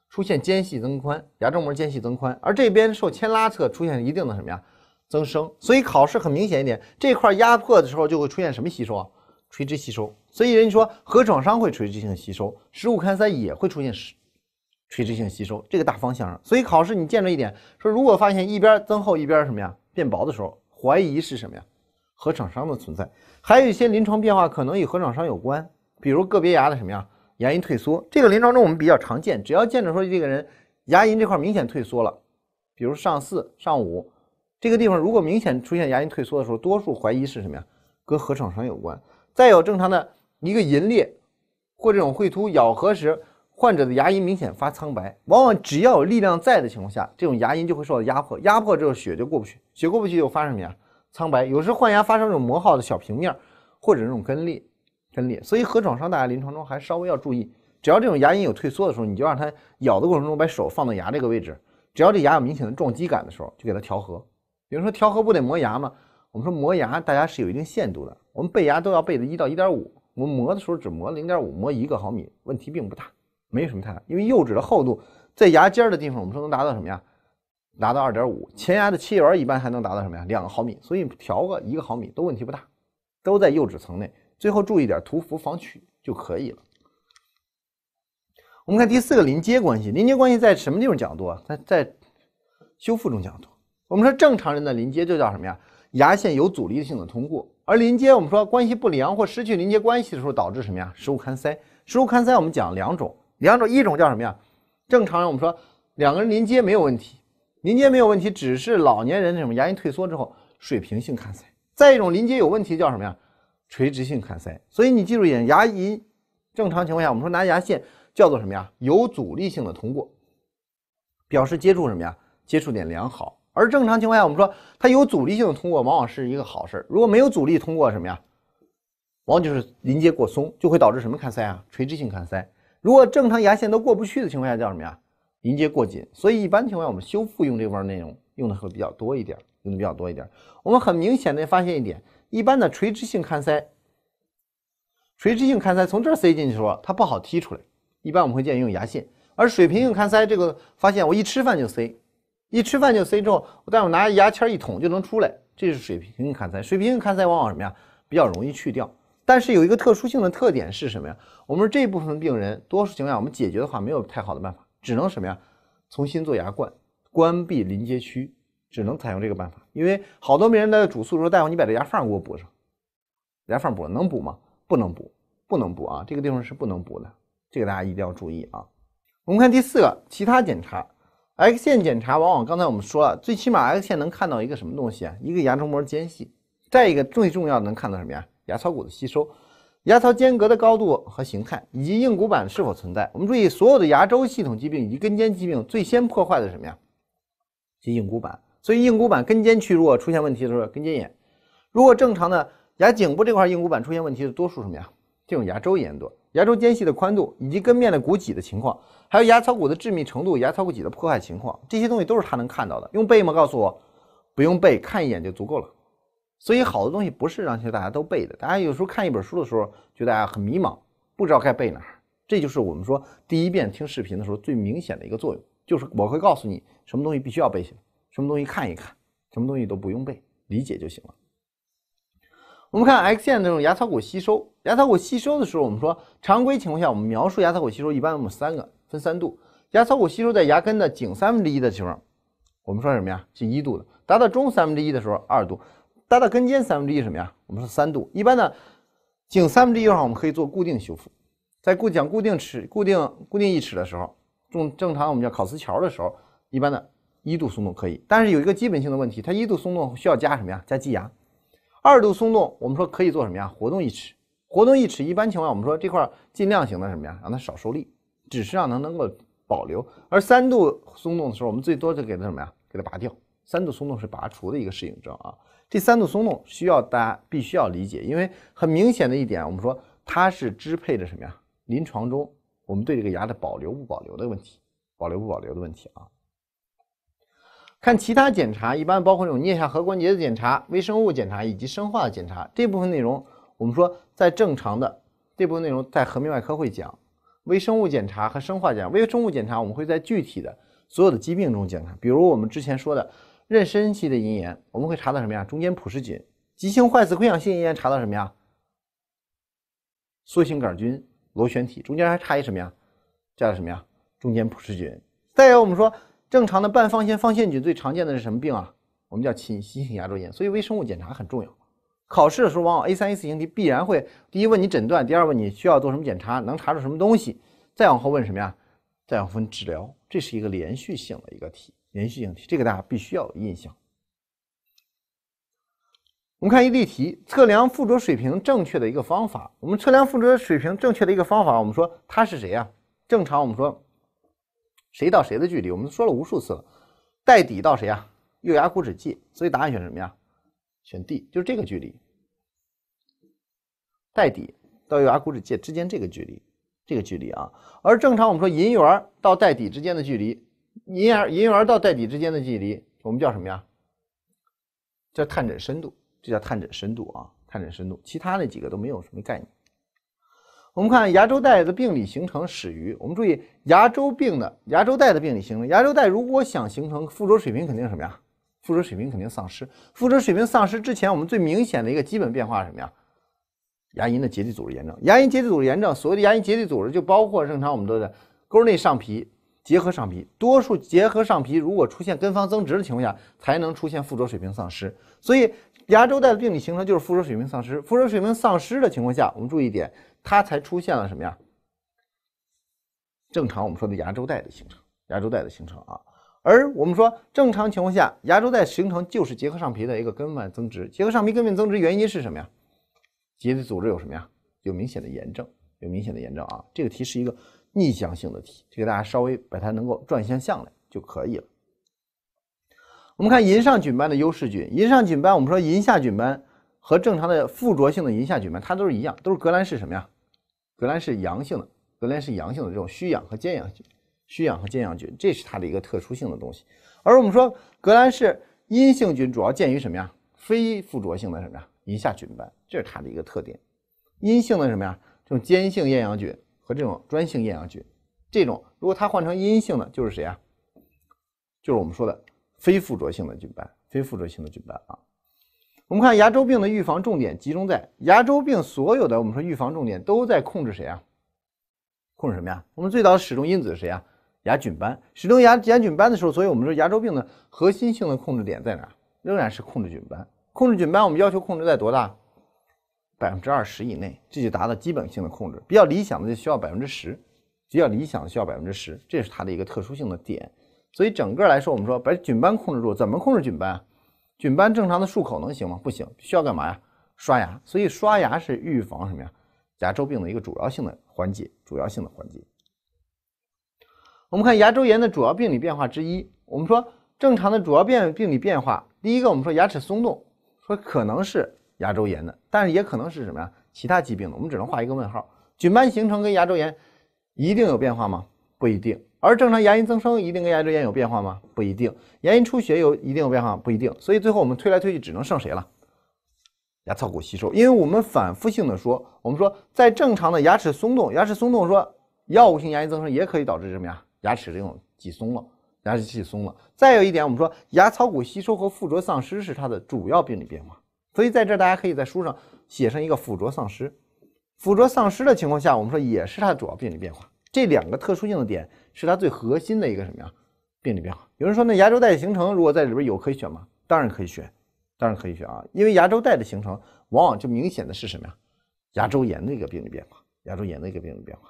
出现间隙增宽，牙周膜间隙增宽，而这边受牵拉侧出现一定的什么呀？增生。所以考试很明显一点，这块压迫的时候就会出现什么吸收啊？垂直吸收，所以人家说核创伤会垂直性吸收，十五看三也会出现是垂直性吸收这个大方向上。所以考试你见着一点，说如果发现一边增厚一边什么呀变薄的时候，怀疑是什么呀？核厂伤的存在。还有一些临床变化可能与核厂伤有关，比如个别牙的什么呀牙龈退缩，这个临床中我们比较常见。只要见着说这个人牙龈这块明显退缩了，比如上四上五这个地方如果明显出现牙龈退缩的时候，多数怀疑是什么呀？跟核厂伤有关。再有正常的一个银裂，或这种喙突咬合时，患者的牙龈明显发苍白。往往只要有力量在的情况下，这种牙龈就会受到压迫，压迫之后血就过不去，血过不去就发生什么呀？苍白。有时换牙发生这种磨耗的小平面，或者这种根裂、根裂。所以颌创伤大家临床中还稍微要注意，只要这种牙龈有退缩的时候，你就让它咬的过程中把手放到牙这个位置，只要这牙有明显的撞击感的时候，就给它调和。比如说调和不得磨牙嘛，我们说磨牙大家是有一定限度的。我们备牙都要备的一到一点五，我们磨的时候只磨零点五，磨一个毫米，问题并不大，没有什么太大。因为釉质的厚度在牙尖的地方，我们说能达到什么呀？达到二点五，前牙的切缘一般还能达到什么呀？两个毫米，所以调个一个毫米都问题不大，都在釉质层内。最后注意点，涂氟防龋就可以了。我们看第四个邻接关系，邻接关系在什么地方讲多？在在修复中讲多。我们说正常人的邻接就叫什么呀？牙线有阻力性的通过。而邻接，我们说关系不良或失去邻接关系的时候，导致什么呀？食物嵌塞。食物嵌塞，我们讲两种，两种，一种叫什么呀？正常人我们说两个人临接没有问题，临接没有问题，只是老年人什么牙龈退缩之后水平性嵌塞。再一种邻接有问题叫什么呀？垂直性嵌塞。所以你记住一点，牙龈正常情况下，我们说拿牙线叫做什么呀？有阻力性的通过，表示接触什么呀？接触点良好。而正常情况下，我们说它有阻力性的通过，往往是一个好事。如果没有阻力通过，什么呀？往往就是临接过松，就会导致什么卡塞啊？垂直性卡塞。如果正常牙线都过不去的情况下，叫什么呀？临接过紧。所以一般情况下，我们修复用这块内容用的会比较多一点，用的比较多一点。我们很明显的发现一点，一般的垂直性卡塞，垂直性卡塞从这儿塞进去的时候，它不好踢出来。一般我们会建议用牙线。而水平性卡塞，这个发现我一吃饭就塞。一吃饭就塞住，大夫拿牙签一捅就能出来，这是水平性卡塞。水平性卡塞往往什么呀？比较容易去掉，但是有一个特殊性的特点是什么呀？我们这部分病人多数情况下我们解决的话没有太好的办法，只能什么呀？重新做牙冠，关闭临接区，只能采用这个办法。因为好多病人的主诉说大夫你把这牙缝给我补上，牙缝补能补吗？不能补，不能补啊！这个地方是不能补的，这个大家一定要注意啊。我们看第四个其他检查。X 线检查往往，刚才我们说了，最起码 X 线能看到一个什么东西啊？一个牙周膜间隙，再一个最重要能看到什么呀？牙槽骨的吸收，牙槽间隔的高度和形态，以及硬骨板是否存在。我们注意，所有的牙周系统疾病以及根尖疾病最先破坏的什么呀？及硬骨板。所以硬骨板根尖区如果出现问题的时候，根尖炎；如果正常的牙颈部这块硬骨板出现问题的，多数什么呀？这种牙周炎多。牙周间隙的宽度，以及根面的骨脊的情况，还有牙槽骨的致密程度、牙槽骨脊的破坏情况，这些东西都是他能看到的。用背吗？告诉我，不用背，看一眼就足够了。所以，好多东西不是让大家都背的。大家有时候看一本书的时候，觉得啊很迷茫，不知道该背哪。这就是我们说第一遍听视频的时候最明显的一个作用，就是我会告诉你什么东西必须要背下来，什么东西看一看，什么东西都不用背，理解就行了。我们看 X 线那种牙槽骨吸收，牙槽骨吸收的时候，我们说常规情况下，我们描述牙槽骨吸收一般我们三个分三度。牙槽骨吸收在牙根的颈三分之一的情况，我们说什么呀？是一度的。达到中三分之一的时候，二度；达到根尖三分之一什么呀？我们说三度。一般呢，颈三分之一的话，我们可以做固定修复。在固讲固定齿、固定固定义齿的时候，正正常我们叫烤瓷桥的时候，一般的一度松动可以。但是有一个基本性的问题，它一度松动需要加什么呀？加基牙。二度松动，我们说可以做什么呀？活动一齿，活动一齿。一般情况，我们说这块尽量型的什么呀？让它少受力，只是让它能够保留。而三度松动的时候，我们最多就给它什么呀？给它拔掉。三度松动是拔除的一个适应症啊。这三度松动需要大家必须要理解，因为很明显的一点，我们说它是支配着什么呀？临床中我们对这个牙的保留不保留的问题，保留不保留的问题啊。看其他检查，一般包括这种颞下颌关节的检查、微生物检查以及生化的检查。这部分内容，我们说在正常的这部分内容在颌面外科会讲。微生物检查和生化查，微生物检查我们会在具体的所有的疾病中检查，比如我们之前说的妊娠期的龈炎，我们会查到什么呀？中间普氏菌。急性坏死溃疡性龈炎查到什么呀？梭形杆菌、螺旋体。中间还差一什么呀？叫什么呀？中间普氏菌。再有我们说。正常的半放线放线菌最常见的是什么病啊？我们叫侵袭性牙周炎，所以微生物检查很重要。考试的时候，往往 A 三 A 四型题必然会第一问你诊断，第二问你需要做什么检查，能查出什么东西，再往后问什么呀？再往后问治疗，这是一个连续性的一个题，连续性题，这个大家必须要有印象。我们看一例题，测量附着水平正确的一个方法。我们测量附着水平正确的一个方法，我们说它是谁呀？正常我们说。谁到谁的距离？我们说了无数次了，带底到谁啊？月牙骨指界。所以答案选什么呀？选 D，就是这个距离。带底到月牙骨指界之间这个距离，这个距离啊。而正常我们说银元到带底之间的距离，银元银元到带底之间的距离，我们叫什么呀？叫探诊深度，这叫探诊深度啊，探诊深度。其他那几个都没有什么概念。我们看牙周袋的病理形成始于我们注意牙周病的牙周袋的病理形成，牙周袋如果想形成附着水平，肯定什么呀？附着水平肯定丧失。附着水平丧失之前，我们最明显的一个基本变化是什么呀？牙龈的结缔组织炎症。牙龈结缔组织炎症，所谓的牙龈结缔组织就包括正常我们说的沟内上皮、结合上皮。多数结合上皮如果出现根方增殖的情况下，才能出现附着水平丧失。所以。牙周袋的病理形成就是附着水平丧失。附着水平丧失的情况下，我们注意一点，它才出现了什么呀？正常我们说的牙周袋的形成，牙周袋的形成啊。而我们说正常情况下，牙周袋形成就是结合上皮的一个根脉增殖。结合上皮根脉增殖原因是什么呀？结缔组织有什么呀？有明显的炎症，有明显的炎症啊。这个题是一个逆向性的题，这个大家稍微把它能够转向向来就可以了。我们看银上菌斑的优势菌，银上菌斑，我们说银下菌斑和正常的附着性的银下菌斑，它都是一样，都是革兰氏什么呀？革兰氏阳性的，革兰氏阳性的这种虚氧和兼氧，虚氧和兼氧菌，这是它的一个特殊性的东西。而我们说革兰氏阴性菌，主要见于什么呀？非附着性的什么呀？银下菌斑，这是它的一个特点。阴性的什么呀？这种兼性厌氧菌和这种专性厌氧菌，这种如果它换成阴性的，就是谁呀？就是我们说的。非附着性的菌斑，非附着性的菌斑啊。我们看牙周病的预防重点集中在牙周病所有的，我们说预防重点都在控制谁啊？控制什么呀？我们最早的始终因子是谁啊？牙菌斑。始终牙牙菌斑的时候，所以我们说牙周病的核心性的控制点在哪？仍然是控制菌斑。控制菌斑，我们要求控制在多大？百分之二十以内，这就达到基本性的控制。比较理想的就需要百分之十，比较理想的需要百分之十，这是它的一个特殊性的点。所以整个来说，我们说把菌斑控制住，怎么控制菌斑啊？菌斑正常的漱口能行吗？不行，需要干嘛呀？刷牙。所以刷牙是预防什么呀？牙周病的一个主要性的环节，主要性的环节。我们看牙周炎的主要病理变化之一，我们说正常的主要变病理变化，第一个我们说牙齿松动，说可能是牙周炎的，但是也可能是什么呀？其他疾病的，我们只能画一个问号。菌斑形成跟牙周炎一定有变化吗？不一定。而正常牙龈增生一定跟牙周炎有变化吗？不一定。牙龈出血有一定有变化，不一定。所以最后我们推来推去，只能剩谁了？牙槽骨吸收。因为我们反复性的说，我们说在正常的牙齿松动，牙齿松动说药物性牙龈增生也可以导致什么呀？牙齿这种挤松了，牙齿挤松了。再有一点，我们说牙槽骨吸收和附着丧失是它的主要病理变化。所以在这儿大家可以在书上写上一个附着丧失。附着丧失的情况下，我们说也是它的主要病理变化。这两个特殊性的点是它最核心的一个什么呀？病理变化。有人说那牙周袋的形成如果在里边有可以选吗？当然可以选，当然可以选啊。因为牙周袋的形成往往就明显的是什么呀？牙周炎的一个病理变化，牙周炎的一个病理变化。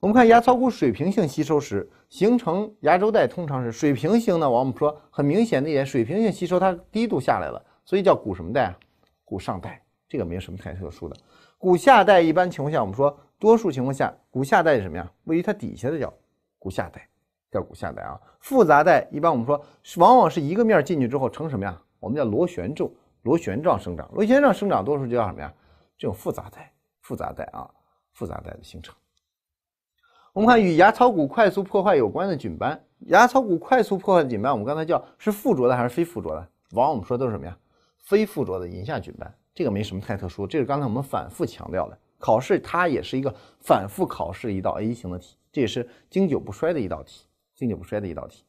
我们看牙槽骨水平性吸收时形成牙周袋，通常是水平型的。我们说很明显的一点，水平性吸收它低度下来了，所以叫骨什么带啊？骨上带，这个没有什么太特殊的。骨下带一般情况下我们说。多数情况下，骨下带是什么呀？位于它底下的叫骨下带，叫骨下带啊。复杂带一般我们说，往往是一个面进去之后成什么呀？我们叫螺旋皱，螺旋状生长。螺旋状生长多数就叫什么呀？这种复杂带、复杂带啊、复杂带的形成。我们看与牙槽骨快速破坏有关的菌斑，牙槽骨快速破坏的菌斑，我们刚才叫是附着的还是非附着的？往往我们说都是什么呀？非附着的龈下菌斑。这个没什么太特殊，这是刚才我们反复强调的。考试它也是一个反复考试一道 A 型的题，这也是经久不衰的一道题，经久不衰的一道题。